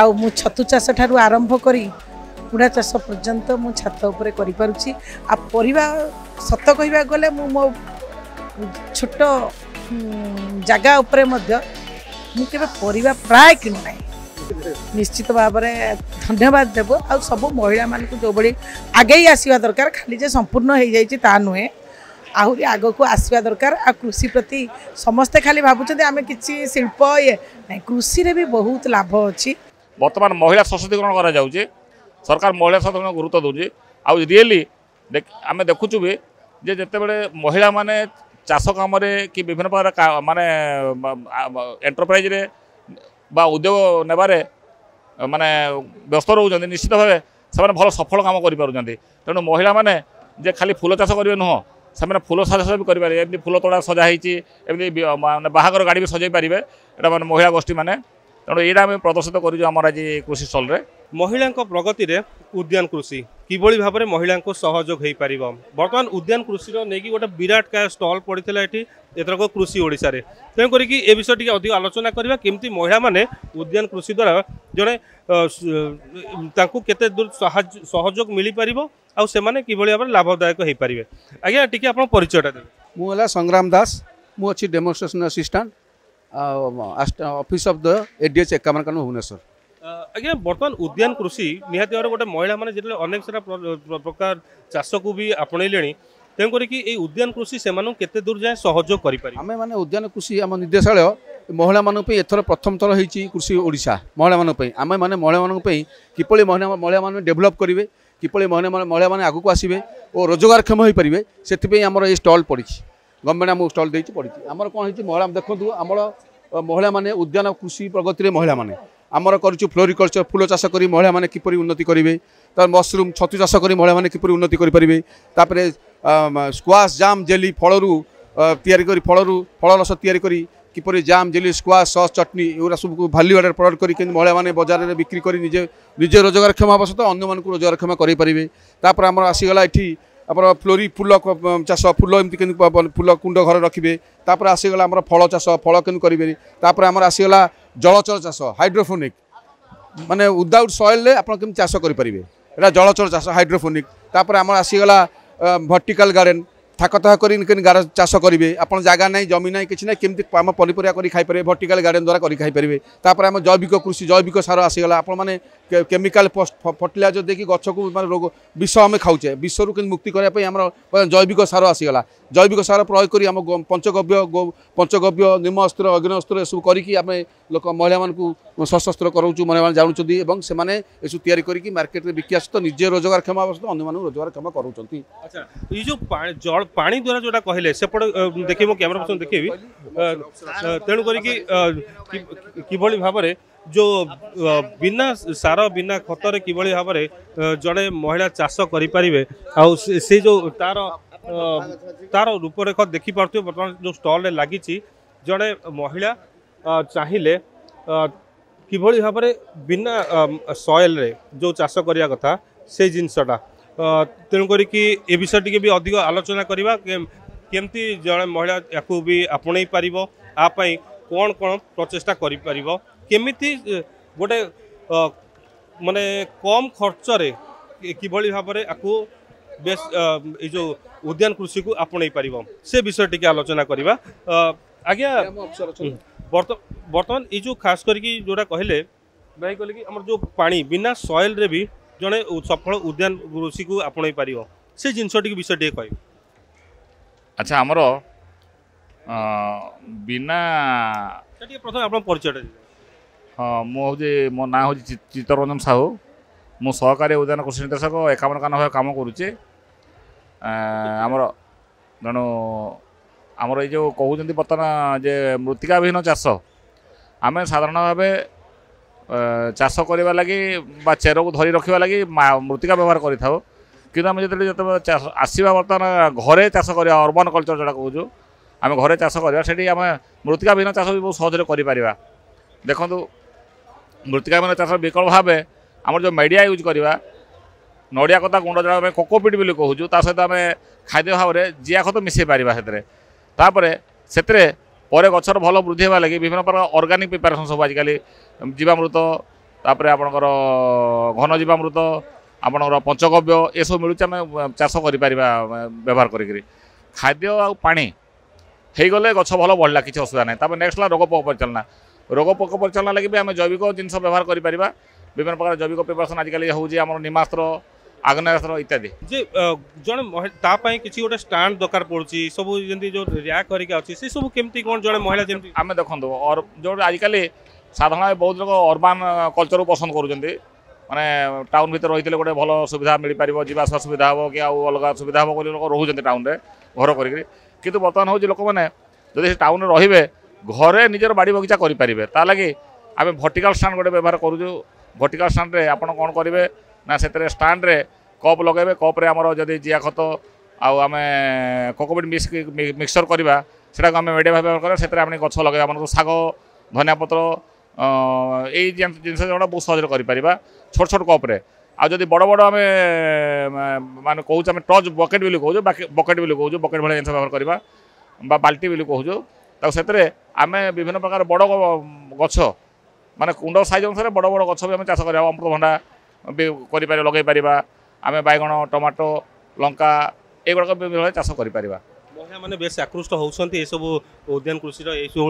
ଆଉ ମୁଁ ଛତୁ ଚାଷ ଠାରୁ ଆରମ୍ଭ କରି କୁଡ଼ା ଚାଷ ପର୍ଯ୍ୟନ୍ତ ମୁଁ ଛାତ ଉପରେ କରିପାରୁଛି ଆଉ ପରିବା ସତ କହିବାକୁ ଗଲେ ମୁଁ ମୋ ଛୋଟ ଜାଗା ଉପରେ ମଧ୍ୟ ମୁଁ କେବେ ପରିବା ପ୍ରାୟ କିଣୁ ନାହିଁ ନିଶ୍ଚିତ ଭାବରେ ଧନ୍ୟବାଦ ଦେବ ଆଉ ସବୁ ମହିଳାମାନଙ୍କୁ ଯେଉଁଭଳି ଆଗେଇ ଆସିବା ଦରକାର ଖାଲି ଯେ ସମ୍ପୂର୍ଣ୍ଣ ହୋଇଯାଇଛି ତାହା ନୁହେଁ ଆହୁରି ଆଗକୁ ଆସିବା ଦରକାର ଆଉ କୃଷି ପ୍ରତି ସମସ୍ତେ ଖାଲି ଭାବୁଛନ୍ତି ଆମେ କିଛି ଶିଳ୍ପ ଇଏ ନାହିଁ କୃଷିରେ ବି ବହୁତ ଲାଭ ଅଛି বর্তমান মহিলা সশক্তিকরণ করা যাচ্ছে সরকার মহিলা সশক্তিকরণ গুরুত্ব দেউছে আউ রিয়েলি আমি দেখুছু বি যে যেতবে মহিলা মানে চাষ কামরে কি বিভিন্ন প্রকার মানে এন্টরপ্রাইজরে বা উদ্যোগ নেবারে মানে ব্যস্ত রয়েছেন নিশ্চিত ভাবে সে ভালো সফল কাম করে পুজোর তেমন মহিলা মানে যে খালি ফুল চাষ করবে নুহ সে ফুল সাজসজা বি করে এমনি ফুল তোড়া সজা হয়েছি এমনি মানে বাহাঘর গাড়ি বি সজাই পারে এটা মানে মহিলা গোষ্ঠী মানে ତେଣୁ ଏଇଟା ଆମେ ପ୍ରଦର୍ଶିତ କରିଛୁ ଆମର ଆଜି କୃଷି ଷ୍ଟଲ୍ରେ ମହିଳାଙ୍କ ପ୍ରଗତିରେ ଉଦ୍ୟାନ କୃଷି କିଭଳି ଭାବରେ ମହିଳାଙ୍କୁ ସହଯୋଗ ହୋଇପାରିବ ବର୍ତ୍ତମାନ ଉଦ୍ୟାନ କୃଷିର ନେଇକି ଗୋଟେ ବିରାଟ ଷ୍ଟଲ୍ ପଡ଼ିଥିଲା ଏଠି ଏଥରକ କୃଷି ଓଡ଼ିଶାରେ ତେଣୁକରିକି ଏ ବିଷୟ ଟିକେ ଅଧିକ ଆଲୋଚନା କରିବା କେମିତି ମହିଳାମାନେ ଉଦ୍ୟାନ କୃଷି ଦ୍ୱାରା ଜଣେ ତାଙ୍କୁ କେତେ ଦୂର ସାହାଯ୍ୟ ସହଯୋଗ ମିଳିପାରିବ ଆଉ ସେମାନେ କିଭଳି ଭାବରେ ଲାଭଦାୟକ ହୋଇପାରିବେ ଆଜ୍ଞା ଟିକେ ଆପଣ ପରିଚୟଟା ଦେବେ ମୁଁ ହେଲା ସଂଗ୍ରାମ ଦାସ ମୁଁ ଅଛି demonstration assistant office of the ADH Ekamrakanan Bhubaneswar ଆଜ୍ଞା ବର୍ତ୍ତମାନ ଉଦ୍ୟାନ କୃଷି ନିହାତି ଭାବରେ ଗୋଟେ ମହିଳାମାନେ ଯେତେବେଳେ ଅନେକ ସାରା ପ୍ରକାର ଚାଷକୁ ବି ଆପଣେଇଲେଣି ତେଣୁକରିକି ଏଇ ଉଦ୍ୟାନ କୃଷି ସେମାନଙ୍କୁ କେତେ ଦୂର ଯାଏଁ ସହଯୋଗ କରିପାରିବେ ଆମେମାନେ ଉଦ୍ୟାନ କୃଷି ଆମ ନିର୍ଦ୍ଦେଶାଳୟ ମହିଳାମାନଙ୍କ ପାଇଁ ଏଥର ପ୍ରଥମ ଥର ହେଇଛି କୃଷି ଓଡ଼ିଶା ମହିଳାମାନଙ୍କ ପାଇଁ ଆମେମାନେ ମହିଳାମାନଙ୍କ ପାଇଁ କିଭଳି ମହିଳା ମହିଳାମାନେ ଡେଭଲପ୍ କରିବେ କିଭଳି ମହିଳାମାନେ ମହିଳାମାନେ ଆଗକୁ ଆସିବେ ଓ ରୋଜଗାରକ୍ଷମ ହୋଇପାରିବେ ସେଥିପାଇଁ ଆମର ଏଇ ଷ୍ଟଲ୍ ପଡ଼ିଛି ଗଭର୍ଣ୍ଣମେଣ୍ଟ ଆମକୁ ଷ୍ଟଲ୍ ଦେଇଛି ପଡ଼ିଛି ଆମର କ'ଣ ହେଇଛି ମହିଳା ଦେଖନ୍ତୁ ଆମର ମହିଳାମାନେ ଉଦ୍ୟାନ କୃଷି ପ୍ରଗତିରେ ମହିଳାମାନେ ଆମର କରୁଛୁ ଫ୍ଲୋରିକଲଚର ଫୁଲ ଚାଷ କରି ମହିଳାମାନେ କିପରି ଉନ୍ନତି କରିବେ ତାପରେ ମସରୁମ୍ ଛତୁ ଚାଷ କରି ମହିଳାମାନେ କିପରି ଉନ୍ନତି କରିପାରିବେ ତାପରେ ସ୍କ୍ୱାସ୍ ଜାମ୍ ଜେଲି ଫଳରୁ ତିଆରି କରି ଫଳରୁ ଫଳ ରସ ତିଆରି କରି কিপরি jam jelly squash sauce chutney এগুলা সব ভ্যালু আডেড প্রডক্ট করি কিন্তু মহিলা মানে বজারে বিক্রি করে নিজে নিজে রোজগারক্ষম হওয়া সত্ত্বে অন্য মানুষ রোজগারক্ষম করে পারে তারপরে আমার আসিগলা এটি ଆମର ଫ୍ଲୋରି ଫୁଲ ଚାଷ ଫୁଲ ଏମିତି କେମିତି ଫୁଲ କୁଣ୍ଡ ଘରେ ରଖିବେ ତାପରେ ଆସିଗଲା ଆମର ଫଳ ଚାଷ ଫଳ କେମିତି କରିବେ ତାପରେ ଆମର ଆସିଗଲା ଜଳଚର ଚାଷ ହାଇଡ୍ରୋଫୋନିକ ମାନେ ଉଦାଉଟ୍ ସଏଲରେ ଆପଣ କେମିତି ଚାଷ କରିପାରିବେ ଏଇଟା ଜଳଚର ଚାଷ ହାଇଡ୍ରୋଫୋନିକ ତାପରେ ଆମର ଆସିଗଲା ଭର୍ଟିକାଲ ଗାର୍ଡ଼େନ ଥାକଥାକ କରି ଚାଷ କରିବେ ଆପଣ ଜାଗା ନାହିଁ ଜମି ନାହିଁ କିଛି ନାହିଁ କେମିତି ଆମ ପନିପରିବା କରି ଖାଇପାରିବେ ଭର୍ଟିକାଲ ଗାର୍ଡେନ୍ ଦ୍ୱାରା କରି ଖାଇପାରିବେ ତାପରେ ଆମ ଜୈବିକ କୃଷି ଜୈବିକ ସାର ଆସିଗଲା ଆପଣମାନେ କେମିକାଲ ଫର୍ଟିଲାଇଜର ଦେଇକି ଗଛକୁ ମାନେ ରୋଗ ବିଷ ଆମେ ଖାଉଛେ ବିଷରୁ କେମିତି ମୁକ୍ତି କରିବା ପାଇଁ ଆମର ଜୈବିକ ସାର ଆସିଗଲା জৈবিক সার প্রয়োগ করে আম পঞ্চগব্য পঞ্চগব্য নিম অস্ত্র অগ্নিঅস্ত্র এসব করি আমি লোক মহিলা মানুষ সশস্ত্র করছু মহিলা মানে জাণুচ্ছেন এবং সে এসব তৈরি করি মার্কেটে বিকি আসত নিজে রোজগারক্ষম অবস্থা অন্য মানুষ রোজগারক্ষম করছেন আচ্ছা এই যে জল পা দ্বারা যেটা কহিলে সেপটে দেখি মো ক্যামেরা পর্সন দেখেবি তেণু করি কিভাবে ভাবে যে বিনা সার বিনা খতরে কিভাবে ভাবে জনে মহিলা চাষ করে পারে আউ যে তার ତାର ରୂପରେଖ ଦେଖିପାରୁଥିବେ ବର୍ତ୍ତମାନ ଯେଉଁ ଷ୍ଟଲ୍ରେ ଲାଗିଛି ଜଣେ ମହିଳା ଚାହିଁଲେ କିଭଳି ଭାବରେ ବିନା ସଏଲ୍ରେ ଯେଉଁ ଚାଷ କରିବା କଥା ସେଇ ଜିନିଷଟା ତେଣୁ କରିକି ଏ ବିଷୟ ଟିକେ ବି ଅଧିକ ଆଲୋଚନା କରିବା କେମିତି ଜଣେ ମହିଳା ୟାକୁ ବି ଆପଣେଇ ପାରିବ ଆ ପାଇଁ କ'ଣ କ'ଣ ପ୍ରଚେଷ୍ଟା କରିପାରିବ କେମିତି ଗୋଟେ ମାନେ କମ୍ ଖର୍ଚ୍ଚରେ କିଭଳି ଭାବରେ ଆକୁ ବେଶ୍ ଏଇ ଯେଉଁ ଉଦ୍ୟାନ କୃଷିକୁ ଆପଣେଇ ପାରିବ ସେ ବିଷୟ ଟିକେ ଆଲୋଚନା କରିବା ଆଜ୍ଞା ବର୍ତ୍ତମାନ ଏଇ ଯେଉଁ ଖାସ କରିକି ଯେଉଁଟା କହିଲେ ଭାଇ କହିଲେ କି ଆମର ଯେଉଁ ପାଣି ବିନା ସଏଲରେ ବି ଜଣେ ସଫଳ ଉଦ୍ୟାନ କୃଷିକୁ ଆପଣେଇ ପାରିବ ସେ ଜିନିଷଟିକୁ ବିଷୟ ଟିକେ କହିବେ ଆଚ୍ଛା ଆମର ବିନା ଟିକେ ପ୍ରଥମେ ଆପଣ ପରିଚୟଟା ହଁ ମୁଁ ହେଉଛି ମୋ ନାଁ ହେଉଛି ଚିତ୍ତରଞ୍ଜନ ସାହୁ ମୁଁ ସହକାରୀ ଉଦ୍ୟାନ କୃଷି ନିର୍ଦ୍ଦେଶକ ଏକାବନ କାନ ଭାବେ କାମ କରୁଛି ଆମର ତେଣୁ ଆମର ଏଇ ଯେଉଁ କହୁଛନ୍ତି ବର୍ତ୍ତମାନ ଯେ ମୃତ୍ତିକା ବିହୀନ ଚାଷ ଆମେ ସାଧାରଣ ଭାବେ ଚାଷ କରିବା ଲାଗି ବା ଚେରକୁ ଧରି ରଖିବା ଲାଗି ମୃତ୍ତିକା ବ୍ୟବହାର କରିଥାଉ କିନ୍ତୁ ଆମେ ଯେତେବେଳେ ଯେତେବେଳେ ଆସିବା ବର୍ତ୍ତମାନ ଘରେ ଚାଷ କରିବା ଅର୍ବନ କଲଚର ଯେଉଁଟା କହୁଛୁ ଆମେ ଘରେ ଚାଷ କରିବା ସେଠି ଆମେ ମୃତ୍ତିକା ବିହୀନ ଚାଷ ବି ବହୁତ ସହଜରେ କରିପାରିବା ଦେଖନ୍ତୁ ମୃତ୍ତିକା ବିହୀନ ଚାଷ ବିକଳ୍ପ ଭାବେ ଆମର ଯେଉଁ ମେଡ଼ିଆ ୟୁଜ୍ କରିବା ନଡ଼ିଆ କଥା ଗୁଣ୍ଡ ଯେଉଁଟା ଆମେ କୋକୋପିଟ୍ ବୋଲି କହୁଛୁ ତା ସହିତ ଆମେ ଖାଦ୍ୟ ଭାବରେ ଜିଆ ଖତ ମିଶାଇ ପାରିବା ସେଥିରେ ତାପରେ ସେଥିରେ ପରେ ଗଛର ଭଲ ବୃଦ୍ଧି ହେବା ଲାଗି ବିଭିନ୍ନ ପ୍ରକାର ଅର୍ଗାନିକ ପ୍ରିପାରେସନ୍ ସବୁ ଆଜିକାଲି ଜୀବାମୃତ ତାପରେ ଆପଣଙ୍କର ଘନ ଜୀବାମୃତ ଆପଣଙ୍କର ପଞ୍ଚଗବ୍ୟ ଏସବୁ ମିଳୁଛି ଆମେ ଚାଷ କରିପାରିବା ବ୍ୟବହାର କରିକିରି ଖାଦ୍ୟ ଆଉ ପାଣି ହେଇଗଲେ ଗଛ ଭଲ ବଢ଼ିଲା କିଛି ଅସୁବିଧା ନାହିଁ ତାପରେ ନେକ୍ସଟ ହେଲା ରୋଗ ପୋକ ପରିଚାଳନା ରୋଗ ପୋକ ପରିଚାଳନା ଲାଗି ବି ଆମେ ଜୈବିକ ଜିନିଷ ବ୍ୟବହାର କରିପାରିବା ବିଭିନ୍ନ ପ୍ରକାର ଜୈବିକ ପ୍ରିପାରେସନ୍ ଆଜିକାଲି ହେଉଛି ଆମର ନିମାସ୍ତ୍ର ଆଗ୍ନେୟାସ୍ତ୍ର ଇତ୍ୟାଦି ଯେ ଜଣେ ତା ପାଇଁ କିଛି ଗୋଟେ ଷ୍ଟାଣ୍ଡ ଦରକାର ପଡ଼ୁଛି ସବୁ ଯେମିତି ଯେଉଁ ର୍ୟାକ୍ କରିକା ଅଛି ସେସବୁ କେମିତି କ'ଣ ଜଣେ ମହିଳା ଯେମିତି ଆମେ ଦେଖନ୍ତୁ ଯେଉଁଟା ଆଜିକାଲି ସାଧାରଣ ବହୁତ ଲୋକ ଅର୍ବାନ କଲଚରକୁ ପସନ୍ଦ କରୁଛନ୍ତି ମାନେ ଟାଉନ ଭିତରେ ରହିଥିଲେ ଗୋଟେ ଭଲ ସୁବିଧା ମିଳିପାରିବ ଯିବା ଆସିବା ସୁବିଧା ହେବ କି ଆଉ ଅଲଗା ସୁବିଧା ହେବ ବୋଲି ଲୋକ ରହୁଛନ୍ତି ଟାଉନରେ ଘର କରିକିରି କିନ୍ତୁ ବର୍ତ୍ତମାନ ହେଉଛି ଲୋକମାନେ ଯଦି ସେ ଟାଉନରେ ରହିବେ ଘରେ ନିଜର ବାଡ଼ି ବଗିଚା କରିପାରିବେ ତା ଲାଗି ଆମେ ଭର୍ଟିକାଲ ଷ୍ଟାଣ୍ଡ ଗୋଟେ ବ୍ୟବହାର କରୁଛୁ ଭର୍ଟିକାଲ ଷ୍ଟାଣ୍ଡରେ ଆପଣ କ'ଣ କରିବେ ନା ସେଥିରେ ଷ୍ଟାଣ୍ଡରେ କପ୍ ଲଗାଇବେ କପ୍ରେ ଆମର ଯଦି ଜିଆ ଖତ ଆଉ ଆମେ କୋକୋପିଟ୍ ମିକ୍ସଚର୍ କରିବା সেটাকে আমি মিডিয়া ব্যবহার করে সেটা আপনি গছ লগাইবা আমার শাগ ধনিয়া পত্র এই জিনিস বহু সহজে করে ছোট ছোট কপরে আদি বড় বড় আমি মানে কৌছ আমি টচ বকেট বলে কৌছ বকেট বলে কৌছ বকেট ভাই জিনিস ব্যবহার করা বা বাল্টি বলে কৌছ তা সেতরে আমি বিভিন্ন প্রকার বড় গছ মানে কুণ্ড সাইজ অনুসারে বড় বড় গছ আমি চাষ করা অমৃতভণ্ডা ବି କରିପାରିବା ଲଗାଇ ଆମେ ବାଇଗଣ ଟମାଟୋ ଲଙ୍କା ଏଗୁଡ଼ାକ ବି ଚାଷ କରିପାରିବା ମହିଳାମାନେ ବେଶ ଆକୃଷ୍ଟ ହେଉଛନ୍ତି ଏସବୁ ଉଦ୍ୟାନ କୃଷିର ଏସବୁ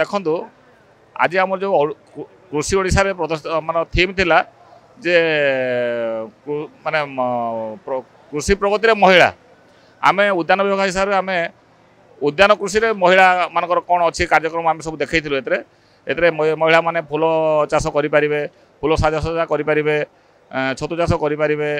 ଦେଖନ୍ତୁ ଆଜି ଆମର ଯେଉଁ କୃଷି ଓଡ଼ିଶାରେ ପ୍ରଦର୍ଶିତ ମାନେ ଥିମ୍ ଥିଲା ଯେ ମାନେ କୃଷି ପ୍ରଗତିରେ ମହିଳା ଆମେ ଉଦ୍ୟାନ ବିଭାଗ ହିସାବରେ ଆମେ ଉଦ୍ୟାନ କୃଷିରେ ମହିଳାମାନଙ୍କର କ'ଣ ଅଛି କାର୍ଯ୍ୟକ୍ରମ ଆମେ ସବୁ ଦେଖାଇଥିଲୁ ଏଥିରେ ଏଥିରେ ମହିଳାମାନେ ଫୁଲ ଚାଷ କରିପାରିବେ ଫୁଲ ସାଜସଜା କରିପାରିବେ ଛତୁ ଚାଷ କରିପାରିବେ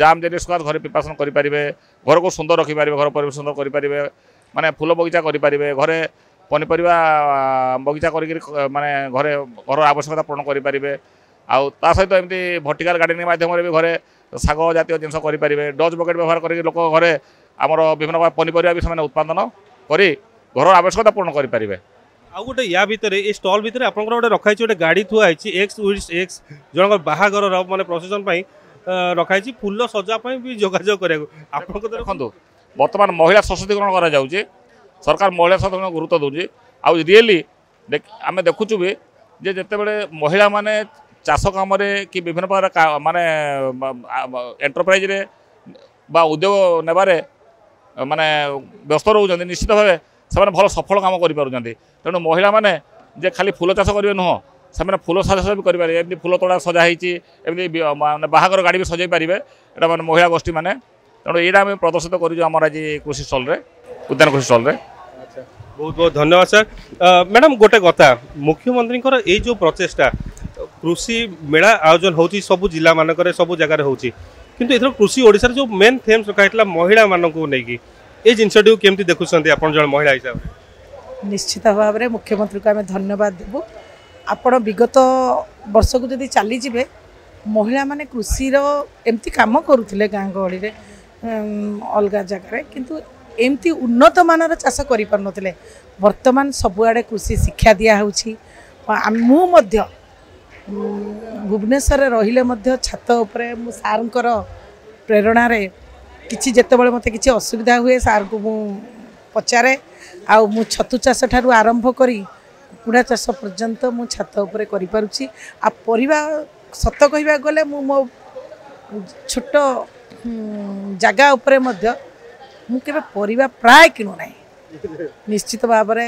ଜାମ୍ ଯେମିତି ସ୍ୱାଦ ଘରେ ପ୍ରିପାରେସନ୍ କରିପାରିବେ ଘରକୁ ସୁନ୍ଦର ରଖିପାରିବେ ଘର ପରିବେଶ ସୁନ୍ଦର କରିପାରିବେ ମାନେ ଫୁଲ ବଗିଚା କରିପାରିବେ ଘରେ ପନିପରିବା ବଗିଚା କରିକିରି ମାନେ ଘରେ ଘର ଆବଶ୍ୟକତା ପୂରଣ କରିପାରିବେ ଆଉ ତା ସହିତ ଏମିତି ଭର୍ଟିକାଲ ଗାର୍ଡେନିଂ ମାଧ୍ୟମରେ ବି ଘରେ ଶାଗ ଜାତୀୟ ଜିନିଷ କରିପାରିବେ ଡଜ୍ ବକେଟ୍ ବ୍ୟବହାର କରିକି ଲୋକ ଘରେ ଆମର ବିଭିନ୍ନ ପନିପରିବା ବି ସେମାନେ ଉତ୍ପାଦନ କରି ଘରର ଆବଶ୍ୟକତା ପୂରଣ କରିପାରିବେ ଆଉ ଗୋଟେ ୟା ଭିତରେ ଏ ଷ୍ଟଲ୍ ଭିତରେ ଆପଣଙ୍କର ଗୋଟେ ରଖାହେଇଛି ଗୋଟେ ଗାଡ଼ି ଥୁଆ ହେଇଛି ଏକ୍ସ ୱିଡ୍ସ ଏକ୍ସ ଜଣଙ୍କ ବାହାଘରର ମାନେ ପ୍ରସେସନ୍ ପାଇଁ ରଖାହେଇଛି ଫୁଲ ସଜା ପାଇଁ ବି ଯୋଗାଯୋଗ କରିବାକୁ ଆପଣଙ୍କ ଦେଖନ୍ତୁ ବର୍ତ୍ତମାନ ମହିଳା ସଶକ୍ତିକରଣ କରାଯାଉଛି ସରକାର ମହିଳା ସଶକ୍ତିକରଣ ଗୁରୁତ୍ୱ ଦେଉଛି ଆଉ ରିଏଲି ଆମେ ଦେଖୁଛୁ ବି ଯେ ଯେତେବେଳେ ମହିଳାମାନେ ଚାଷ କାମରେ କି ବିଭିନ୍ନ ପ୍ରକାର ମାନେ ଏଣ୍ଟରପ୍ରାଇଜ୍ରେ ବା ଉଦ୍ୟୋଗ ନେବାରେ ମାନେ ବ୍ୟସ୍ତ ରହୁଛନ୍ତି ନିଶ୍ଚିତ ଭାବେ ସେମାନେ ଭଲ ସଫଳ କାମ କରିପାରୁଛନ୍ତି ତେଣୁ ମହିଳାମାନେ ଯେ ଖାଲି ଫୁଲ ଚାଷ କରିବେ ନୁହଁ ସେମାନେ ଫୁଲ ସଜାସଜା ବି କରିପାରିବେ ଏମିତି ଫୁଲ ତୋଡ଼ା ସଜା ହେଇଛି ଏମିତି ମାନେ ବାହାଘର ଗାଡ଼ି ବି ସଜାଇ ପାରିବେ ଏଇଟା ମାନେ ମହିଳା ଗୋଷ୍ଠୀମାନେ ତେଣୁ ଏଇଟା ଆମେ ପ୍ରଦର୍ଶିତ କରୁଛୁ ଆମର ଆଜି କୃଷି ଷ୍ଟଲ୍ରେ ଉଦ୍ୟାନ କୃଷି ଷ୍ଟଲ୍ରେ ବହୁତ ବହୁତ ଧନ୍ୟବାଦ ସାର୍ ମ୍ୟାଡ଼ାମ୍ ଗୋଟେ କଥା ମୁଖ୍ୟମନ୍ତ୍ରୀଙ୍କର ଏଇ ଯେଉଁ ପ୍ରଚେଷ୍ଟା କୃଷି ମେଳା ଆୟୋଜନ ହେଉଛି ସବୁ ଜିଲ୍ଲାମାନଙ୍କରେ ସବୁ ଜାଗାରେ ହେଉଛି କିନ୍ତୁ ଏଥର କୃଷି ଓଡ଼ିଶାରେ ଯେଉଁ ମେନ୍ ଥେମ୍ସ ରଖାହେଇଥିଲା ମହିଳାମାନଙ୍କୁ ନେଇକି ଏ ଜିନିଷଟିକୁ କେମିତି ଦେଖୁଛନ୍ତି ଆପଣ ଜଣେ ମହିଳା ହିସାବରେ ନିଶ୍ଚିତ ଭାବରେ ମୁଖ୍ୟମନ୍ତ୍ରୀଙ୍କୁ ଆମେ ଧନ୍ୟବାଦ ଦେବୁ ଆପଣ ବିଗତ ବର୍ଷକୁ ଯଦି ଚାଲିଯିବେ ମହିଳାମାନେ କୃଷିର ଏମିତି କାମ କରୁଥିଲେ ଗାଁ ଗହଳିରେ ଅଲଗା ଜାଗାରେ କିନ୍ତୁ ଏମିତି ଉନ୍ନତମାନର ଚାଷ କରିପାରୁନଥିଲେ ବର୍ତ୍ତମାନ ସବୁଆଡ଼େ କୃଷି ଶିକ୍ଷା ଦିଆହେଉଛି ମୁଁ ମଧ୍ୟ ଭୁବନେଶ୍ୱରରେ ରହିଲେ ମଧ୍ୟ ଛାତ ଉପରେ ମୁଁ ସାର୍ଙ୍କର ପ୍ରେରଣାରେ କିଛି ଯେତେବେଳେ ମୋତେ କିଛି ଅସୁବିଧା ହୁଏ ସାର୍ଙ୍କୁ ମୁଁ ପଚାରେ ଆଉ ମୁଁ ଛତୁ ଚାଷ ଠାରୁ ଆରମ୍ଭ କରି କୁକୁଡ଼ା ଚାଷ ପର୍ଯ୍ୟନ୍ତ ମୁଁ ଛାତ ଉପରେ କରିପାରୁଛି ଆଉ ପରିବା ସତ କହିବାକୁ ଗଲେ ମୁଁ ମୋ ଛୋଟ ଜାଗା ଉପରେ ମଧ୍ୟ ମୁଁ କେବେ ପରିବା ପ୍ରାୟ କିଣୁନାହିଁ ନିଶ୍ଚିତ ଭାବରେ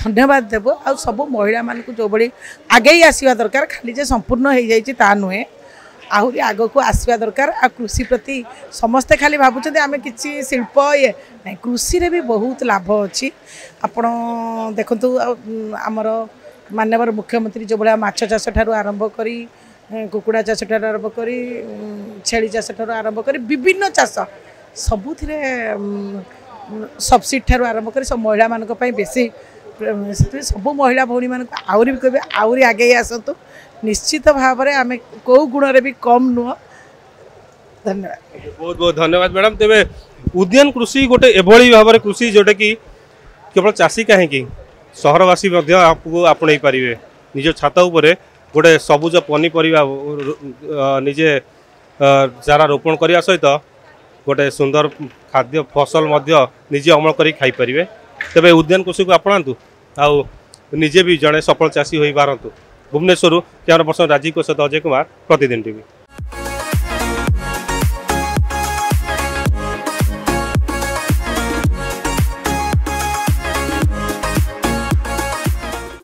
ଧନ୍ୟବାଦ ଦେବୁ ଆଉ ସବୁ ମହିଳାମାନଙ୍କୁ ଯେଉଁଭଳି ଆଗେଇ ଆସିବା ଦରକାର ଖାଲି ଯେ ସମ୍ପୂର୍ଣ୍ଣ ହେଇଯାଇଛି ତାହା ନୁହେଁ ଆହୁରି ଆଗକୁ ଆସିବା ଦରକାର ଆଉ କୃଷି ପ୍ରତି ସମସ୍ତେ ଖାଲି ଭାବୁଛନ୍ତି ଆମେ କିଛି ଶିଳ୍ପ ଇଏ ନାହିଁ କୃଷିରେ ବି ବହୁତ ଲାଭ ଅଛି ଆପଣ ଦେଖନ୍ତୁ ଆମର ମାନ୍ୟବର ମୁଖ୍ୟମନ୍ତ୍ରୀ ଯେଉଁଭଳିଆ ମାଛ ଚାଷ ଠାରୁ ଆରମ୍ଭ କରି କୁକୁଡ଼ା ଚାଷ ଠାରୁ ଆରମ୍ଭ କରି ଛେଳି ଚାଷ ଠାରୁ ଆରମ୍ଭ କରି ବିଭିନ୍ନ ଚାଷ ସବୁଥିରେ ସବସିଡ଼ି ଠାରୁ ଆରମ୍ଭ କରି ସବୁ ମହିଳାମାନଙ୍କ ପାଇଁ ବେଶୀ ସେଥିପାଇଁ ସବୁ ମହିଳା ଭଉଣୀମାନଙ୍କୁ ଆହୁରି ବି କହିବେ ଆହୁରି ଆଗେଇ ଆସନ୍ତୁ ନିଶ୍ଚିତ ଭାବରେ ଆମେ କେଉଁ ଗୁଣରେ ବି କମ୍ ନୁହଁ ଧନ୍ୟବାଦ ବହୁତ ବହୁତ ଧନ୍ୟବାଦ ମ୍ୟାଡ଼ାମ୍ ତେବେ ଉଦ୍ୟାନ କୃଷି ଗୋଟେ ଏଭଳି ଭାବରେ କୃଷି ଯେଉଁଟାକି କେବଳ ଚାଷୀ କାହିଁକି ସହରବାସୀ ମଧ୍ୟ ଆପକୁ ଆପଣେଇ ପାରିବେ ନିଜ ଛାତ ଉପରେ ଗୋଟେ ସବୁଜ ପନିପରିବା ନିଜେ ଚାରା ରୋପଣ କରିବା ସହିତ ଗୋଟେ ସୁନ୍ଦର ଖାଦ୍ୟ ଫସଲ ମଧ୍ୟ ନିଜେ ଅମଳ କରି ଖାଇପାରିବେ ତେବେ ଉଦ୍ୟାନ କୃଷିକୁ ଆପଣାନ୍ତୁ ଆଉ ନିଜେ ବି ଜଣେ ସଫଳ ଚାଷୀ ହୋଇପାରନ୍ତୁ ଭୁବନେଶ୍ୱରରୁ କ୍ୟାମେରା ପର୍ସନ ରାଜୀବଙ୍କ ସହିତ ଅଜୟ କୁମାର ପ୍ରତିଦିନ ଟିଭି